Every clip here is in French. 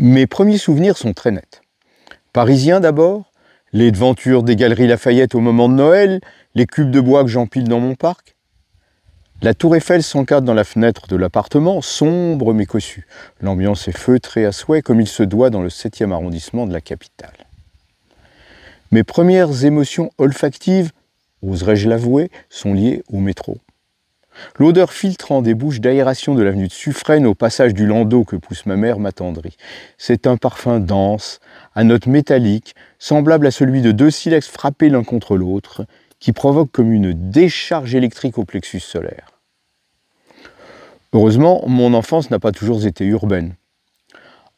Mes premiers souvenirs sont très nets. Parisiens d'abord, les devantures des galeries Lafayette au moment de Noël, les cubes de bois que j'empile dans mon parc. La tour Eiffel s'encadre dans la fenêtre de l'appartement, sombre mais cossue. L'ambiance est feutrée à souhait comme il se doit dans le 7e arrondissement de la capitale. Mes premières émotions olfactives, oserais-je l'avouer, sont liées au métro. L'odeur filtrant des bouches d'aération de l'avenue de Suffren au passage du landau que pousse ma mère m'attendrit. C'est un parfum dense, à note métallique, semblable à celui de deux silex frappés l'un contre l'autre, qui provoque comme une décharge électrique au plexus solaire. Heureusement, mon enfance n'a pas toujours été urbaine.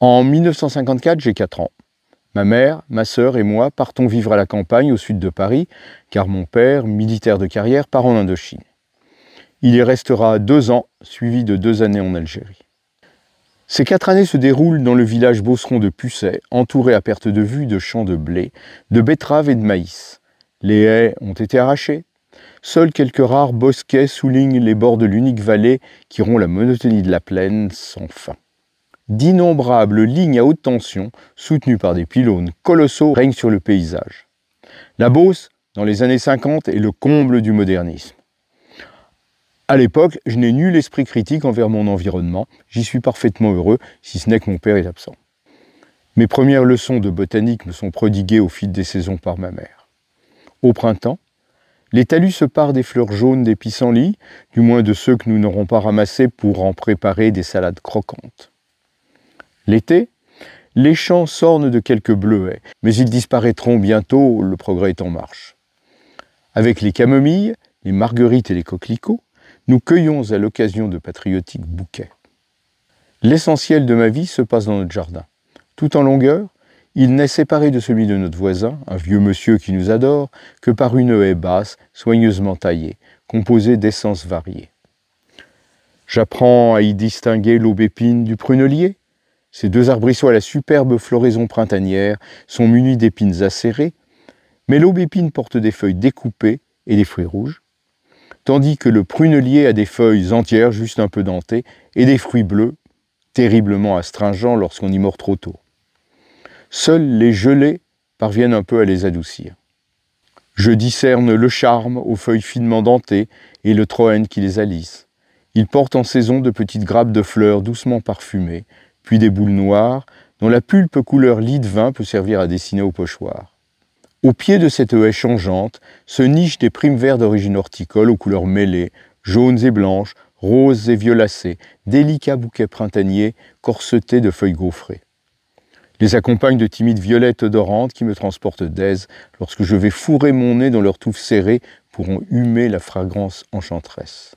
En 1954, j'ai 4 ans. Ma mère, ma sœur et moi partons vivre à la campagne au sud de Paris, car mon père, militaire de carrière, part en Indochine. Il y restera deux ans, suivi de deux années en Algérie. Ces quatre années se déroulent dans le village bosseron de Pucet, entouré à perte de vue de champs de blé, de betteraves et de maïs. Les haies ont été arrachées. Seuls quelques rares bosquets soulignent les bords de l'unique vallée qui rompt la monotonie de la plaine sans fin. D'innombrables lignes à haute tension, soutenues par des pylônes colossaux, règnent sur le paysage. La Beauce, dans les années 50, est le comble du modernisme. À l'époque, je n'ai nul esprit critique envers mon environnement, j'y suis parfaitement heureux, si ce n'est que mon père est absent. Mes premières leçons de botanique me sont prodiguées au fil des saisons par ma mère. Au printemps, les talus se parent des fleurs jaunes des pissenlits, du moins de ceux que nous n'aurons pas ramassés pour en préparer des salades croquantes. L'été, les champs s'ornent de quelques bleuets, mais ils disparaîtront bientôt, le progrès est en marche. Avec les camomilles, les marguerites et les coquelicots, nous cueillons à l'occasion de patriotiques bouquets. L'essentiel de ma vie se passe dans notre jardin. Tout en longueur, il n'est séparé de celui de notre voisin, un vieux monsieur qui nous adore, que par une haie basse, soigneusement taillée, composée d'essences variées. J'apprends à y distinguer l'aubépine du prunelier. Ces deux arbrisseaux à la superbe floraison printanière sont munis d'épines acérées, mais l'aubépine porte des feuilles découpées et des fruits rouges, tandis que le prunelier a des feuilles entières juste un peu dentées et des fruits bleus, terriblement astringents lorsqu'on y mord trop tôt. Seuls les gelées parviennent un peu à les adoucir. Je discerne le charme aux feuilles finement dentées et le troène qui les alisse. Il porte en saison de petites grappes de fleurs doucement parfumées, puis des boules noires, dont la pulpe couleur lit de vin peut servir à dessiner au pochoir. Au pied de cette haie changeante se nichent des primes verts d'origine horticole aux couleurs mêlées, jaunes et blanches, roses et violacées, délicats bouquets printaniers corsetés de feuilles gaufrées. Les accompagnent de timides violettes odorantes qui me transportent d'aise lorsque je vais fourrer mon nez dans leurs touffes serrées pour en humer la fragrance enchanteresse.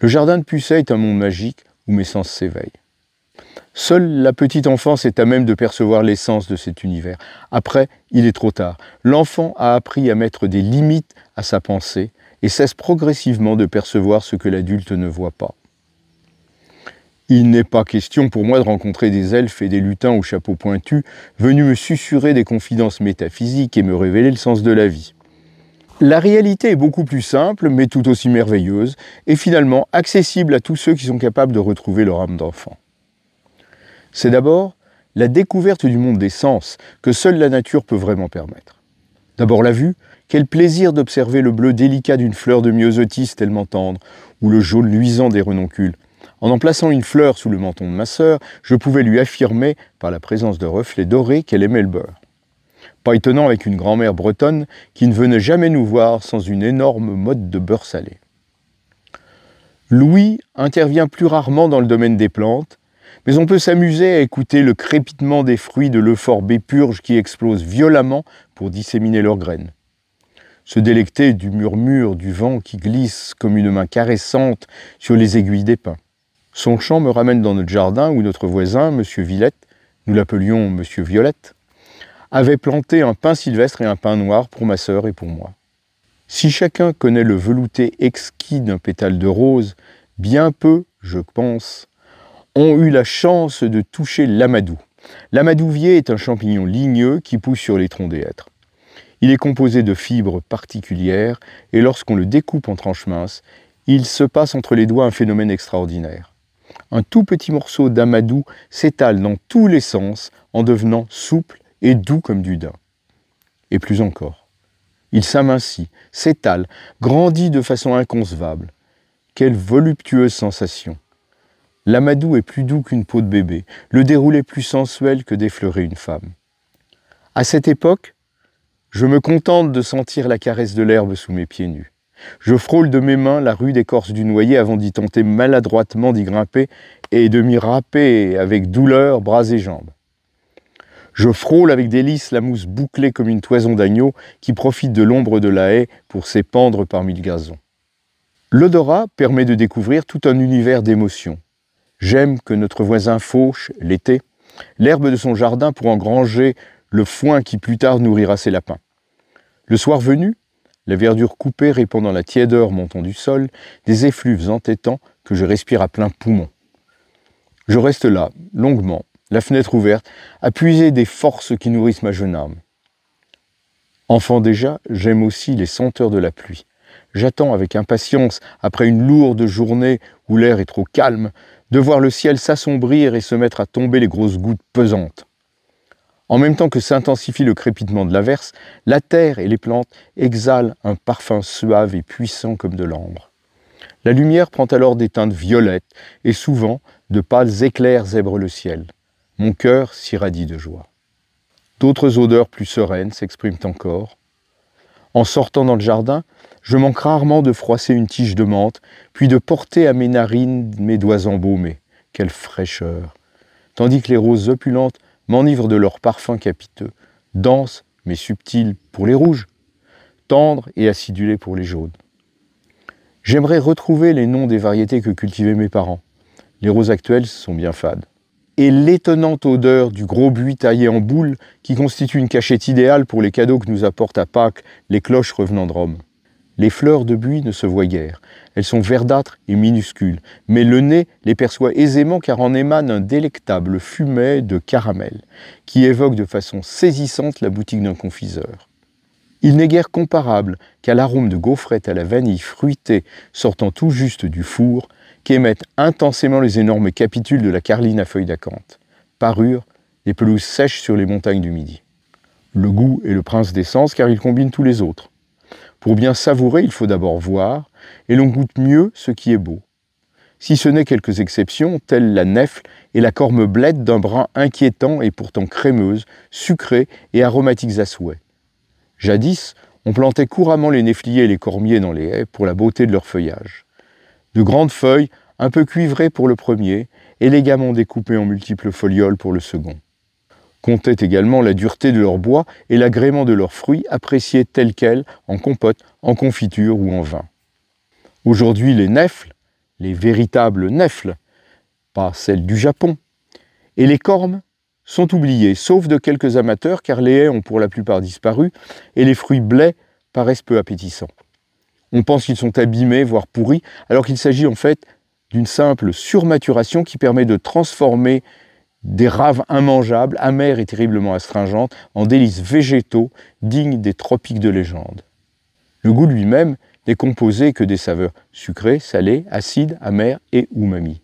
Le jardin de Pucet est un monde magique où mes sens s'éveillent. Seule la petite enfance est à même de percevoir l'essence de cet univers. Après, il est trop tard. L'enfant a appris à mettre des limites à sa pensée et cesse progressivement de percevoir ce que l'adulte ne voit pas. Il n'est pas question pour moi de rencontrer des elfes et des lutins aux chapeaux pointu venus me susurrer des confidences métaphysiques et me révéler le sens de la vie. La réalité est beaucoup plus simple, mais tout aussi merveilleuse, et finalement accessible à tous ceux qui sont capables de retrouver leur âme d'enfant. C'est d'abord la découverte du monde des sens que seule la nature peut vraiment permettre. D'abord la vue, quel plaisir d'observer le bleu délicat d'une fleur de myosotis tellement tendre, ou le jaune luisant des renoncules. En en plaçant une fleur sous le menton de ma sœur, je pouvais lui affirmer, par la présence de reflets dorés, qu'elle aimait le beurre. Pas étonnant avec une grand-mère bretonne qui ne venait jamais nous voir sans une énorme mode de beurre salé. Louis intervient plus rarement dans le domaine des plantes, mais on peut s'amuser à écouter le crépitement des fruits de l'euphorbe purge qui explose violemment pour disséminer leurs graines. Se délecter du murmure du vent qui glisse comme une main caressante sur les aiguilles des pins. Son chant me ramène dans notre jardin où notre voisin, M. Villette, nous l'appelions M. Violette, avait planté un pin sylvestre et un pin noir pour ma sœur et pour moi. Si chacun connaît le velouté exquis d'un pétale de rose, bien peu, je pense, ont eu la chance de toucher l'amadou. L'amadouvier est un champignon ligneux qui pousse sur les troncs des hêtres. Il est composé de fibres particulières et lorsqu'on le découpe en tranches minces, il se passe entre les doigts un phénomène extraordinaire. Un tout petit morceau d'amadou s'étale dans tous les sens en devenant souple et doux comme du daim. Et plus encore, il s'amincit, s'étale, grandit de façon inconcevable. Quelle voluptueuse sensation L'amadou est plus doux qu'une peau de bébé, le déroulé plus sensuel que d'effleurer une femme. À cette époque, je me contente de sentir la caresse de l'herbe sous mes pieds nus. Je frôle de mes mains la rude écorce du noyer avant d'y tenter maladroitement d'y grimper et de m'y râper avec douleur bras et jambes. Je frôle avec délice la mousse bouclée comme une toison d'agneau qui profite de l'ombre de la haie pour s'épandre parmi le gazon. L'odorat permet de découvrir tout un univers d'émotions. J'aime que notre voisin fauche, l'été, l'herbe de son jardin pour engranger le foin qui plus tard nourrira ses lapins. Le soir venu, la verdure coupée répandant la tiédeur montant du sol, des effluves entêtants que je respire à plein poumon. Je reste là, longuement, la fenêtre ouverte, à puiser des forces qui nourrissent ma jeune âme. Enfant déjà, j'aime aussi les senteurs de la pluie. J'attends avec impatience, après une lourde journée où l'air est trop calme, de voir le ciel s'assombrir et se mettre à tomber les grosses gouttes pesantes. En même temps que s'intensifie le crépitement de l'averse, la terre et les plantes exhalent un parfum suave et puissant comme de l'ambre. La lumière prend alors des teintes violettes et souvent de pâles éclairs zèbrent le ciel. Mon cœur s'irradie de joie. D'autres odeurs plus sereines s'expriment encore, en sortant dans le jardin, je manque rarement de froisser une tige de menthe, puis de porter à mes narines mes doigts embaumés. Quelle fraîcheur Tandis que les roses opulentes m'enivrent de leur parfum capiteux, dense mais subtil pour les rouges, tendre et acidulé pour les jaunes. J'aimerais retrouver les noms des variétés que cultivaient mes parents. Les roses actuelles sont bien fades et l'étonnante odeur du gros buis taillé en boule qui constitue une cachette idéale pour les cadeaux que nous apportent à Pâques les cloches revenant de Rome. Les fleurs de buis ne se voient guère. Elles sont verdâtres et minuscules, mais le nez les perçoit aisément car en émane un délectable fumet de caramel qui évoque de façon saisissante la boutique d'un confiseur. Il n'est guère comparable qu'à l'arôme de gaufrette à la vanille fruitée sortant tout juste du four, qui émettent intensément les énormes capitules de la carline à feuilles d'acanthe, parure les pelouses sèches sur les montagnes du Midi. Le goût est le prince des sens car il combine tous les autres. Pour bien savourer, il faut d'abord voir, et l'on goûte mieux ce qui est beau. Si ce n'est quelques exceptions, telles la nefle et la corme blette d'un brin inquiétant et pourtant crémeuse, sucrée et aromatique à souhait. Jadis, on plantait couramment les néfliers et les cormiers dans les haies pour la beauté de leur feuillage de grandes feuilles un peu cuivrées pour le premier, élégamment découpées en multiples folioles pour le second. Comptait également la dureté de leur bois et l'agrément de leurs fruits appréciés tels quels en compote, en confiture ou en vin. Aujourd'hui, les nefles, les véritables nefles, pas celles du Japon, et les cormes sont oubliées, sauf de quelques amateurs, car les haies ont pour la plupart disparu et les fruits blés paraissent peu appétissants on pense qu'ils sont abîmés, voire pourris, alors qu'il s'agit en fait d'une simple surmaturation qui permet de transformer des raves immangeables, amères et terriblement astringentes, en délices végétaux dignes des tropiques de légende. Le goût lui-même n'est composé que des saveurs sucrées, salées, acides, amères et umami.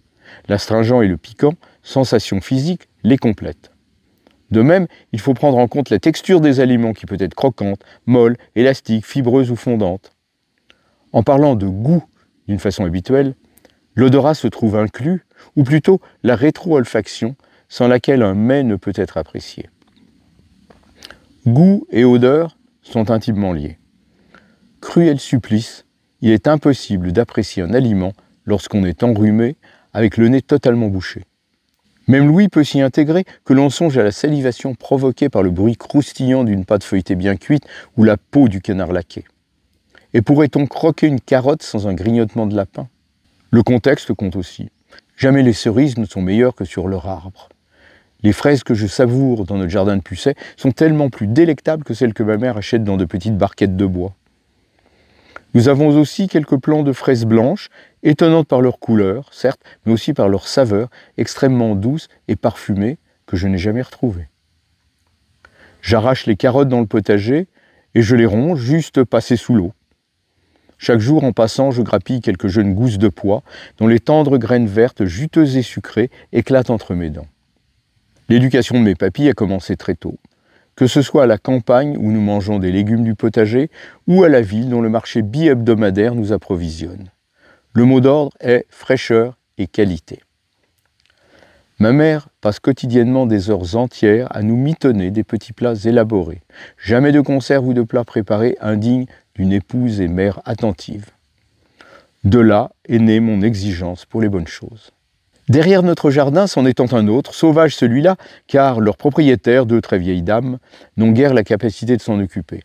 L'astringent et le piquant, sensations physiques, les complètent. De même, il faut prendre en compte la texture des aliments qui peut être croquante, molle, élastique, fibreuse ou fondante. En parlant de goût d'une façon habituelle, l'odorat se trouve inclus, ou plutôt la rétroolfaction, sans laquelle un mets ne peut être apprécié. Goût et odeur sont intimement liés. Cruel supplice, il est impossible d'apprécier un aliment lorsqu'on est enrhumé avec le nez totalement bouché. Même Louis peut s'y intégrer que l'on songe à la salivation provoquée par le bruit croustillant d'une pâte feuilletée bien cuite ou la peau du canard laqué. Et pourrait-on croquer une carotte sans un grignotement de lapin Le contexte compte aussi. Jamais les cerises ne sont meilleures que sur leur arbre. Les fraises que je savoure dans notre jardin de Pucet sont tellement plus délectables que celles que ma mère achète dans de petites barquettes de bois. Nous avons aussi quelques plants de fraises blanches, étonnantes par leur couleur, certes, mais aussi par leur saveur, extrêmement douce et parfumée, que je n'ai jamais retrouvée. J'arrache les carottes dans le potager et je les ronge juste passées sous l'eau. Chaque jour, en passant, je grappille quelques jeunes gousses de pois, dont les tendres graines vertes, juteuses et sucrées, éclatent entre mes dents. L'éducation de mes papilles a commencé très tôt. Que ce soit à la campagne, où nous mangeons des légumes du potager, ou à la ville, dont le marché bi-hebdomadaire nous approvisionne. Le mot d'ordre est fraîcheur et qualité. Ma mère passe quotidiennement des heures entières à nous mitonner des petits plats élaborés. Jamais de conserve ou de plats préparés indignes une épouse et mère attentive. De là est née mon exigence pour les bonnes choses. Derrière notre jardin s'en étant un autre, sauvage celui-là, car leurs propriétaires, deux très vieilles dames, n'ont guère la capacité de s'en occuper.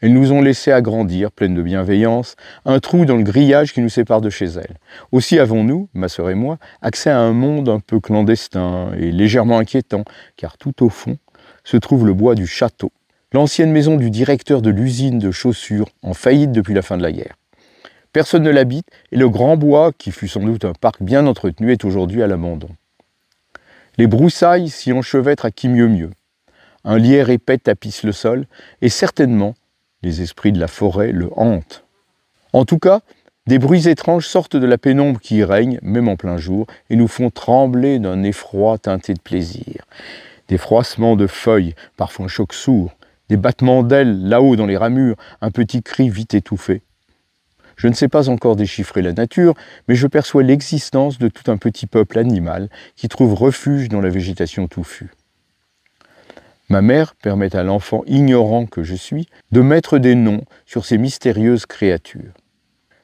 Elles nous ont laissé agrandir, pleines de bienveillance, un trou dans le grillage qui nous sépare de chez elles. Aussi avons-nous, ma sœur et moi, accès à un monde un peu clandestin et légèrement inquiétant, car tout au fond se trouve le bois du château, l'ancienne maison du directeur de l'usine de chaussures, en faillite depuis la fin de la guerre. Personne ne l'habite et le grand bois, qui fut sans doute un parc bien entretenu, est aujourd'hui à l'abandon. Les broussailles s'y enchevêtrent à qui mieux mieux. Un lierre épais tapisse le sol et certainement les esprits de la forêt le hantent. En tout cas, des bruits étranges sortent de la pénombre qui y règne, même en plein jour, et nous font trembler d'un effroi teinté de plaisir. Des froissements de feuilles, parfois un choc sourd, des battements d'ailes là-haut dans les ramures, un petit cri vite étouffé. Je ne sais pas encore déchiffrer la nature, mais je perçois l'existence de tout un petit peuple animal qui trouve refuge dans la végétation touffue. Ma mère permet à l'enfant ignorant que je suis de mettre des noms sur ces mystérieuses créatures.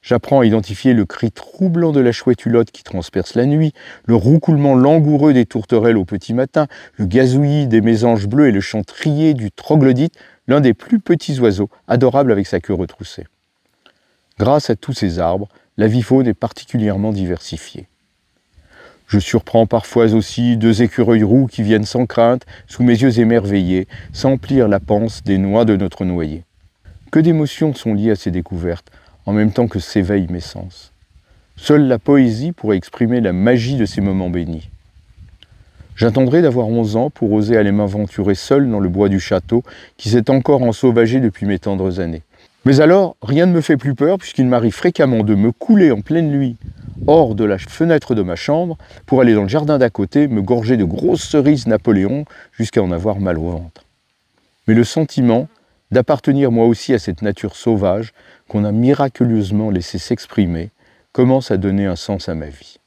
J'apprends à identifier le cri troublant de la chouette ulotte qui transperce la nuit, le roucoulement langoureux des tourterelles au petit matin, le gazouillis des mésanges bleus et le chant trié du troglodyte, l'un des plus petits oiseaux, adorable avec sa queue retroussée. Grâce à tous ces arbres, la vie faune est particulièrement diversifiée. Je surprends parfois aussi deux écureuils roux qui viennent sans crainte, sous mes yeux émerveillés, s'emplir la panse des noix de notre noyer. Que d'émotions sont liées à ces découvertes, en même temps que s'éveillent mes sens. Seule la poésie pourrait exprimer la magie de ces moments bénis. J'attendrai d'avoir onze ans pour oser aller m'aventurer seul dans le bois du château qui s'est encore ensauvagé depuis mes tendres années. Mais alors, rien ne me fait plus peur puisqu'il m'arrive fréquemment de me couler en pleine nuit hors de la fenêtre de ma chambre pour aller dans le jardin d'à côté me gorger de grosses cerises Napoléon jusqu'à en avoir mal au ventre. Mais le sentiment d'appartenir moi aussi à cette nature sauvage qu'on a miraculeusement laissé s'exprimer, commence à donner un sens à ma vie.